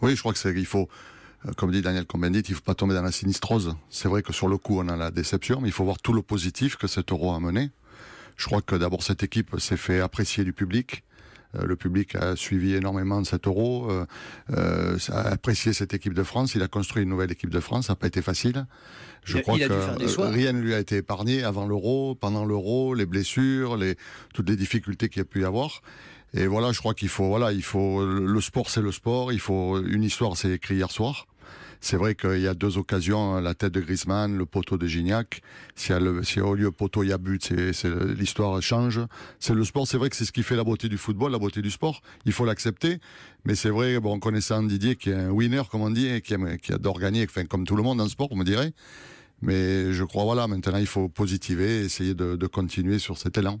Oui, je crois que c'est, il faut, euh, comme dit Daniel Combendit, il ne faut pas tomber dans la sinistrose. C'est vrai que sur le coup, on a la déception, mais il faut voir tout le positif que cet euro a mené. Je crois que d'abord, cette équipe s'est fait apprécier du public. Euh, le public a suivi énormément cet euro, euh, euh, a apprécié cette équipe de France, il a construit une nouvelle équipe de France, ça n'a pas été facile. Je crois que rien ne lui a été épargné avant l'euro, pendant l'euro, les blessures, les, toutes les difficultés qu'il y a pu y avoir. Et voilà, je crois qu'il faut, voilà, il faut, le sport c'est le sport, il faut, une histoire c'est écrit hier soir. C'est vrai qu'il y a deux occasions, hein, la tête de Griezmann, le poteau de Gignac. Si, le, au lieu poteau, il y a but, c'est, l'histoire change. C'est le sport, c'est vrai que c'est ce qui fait la beauté du football, la beauté du sport. Il faut l'accepter. Mais c'est vrai, bon, connaissant Didier qui est un winner, comme on dit, et qui, a qui adore gagner, comme tout le monde dans le sport, on me dirait. Mais je crois, voilà, maintenant, il faut positiver, essayer de continuer sur cet élan.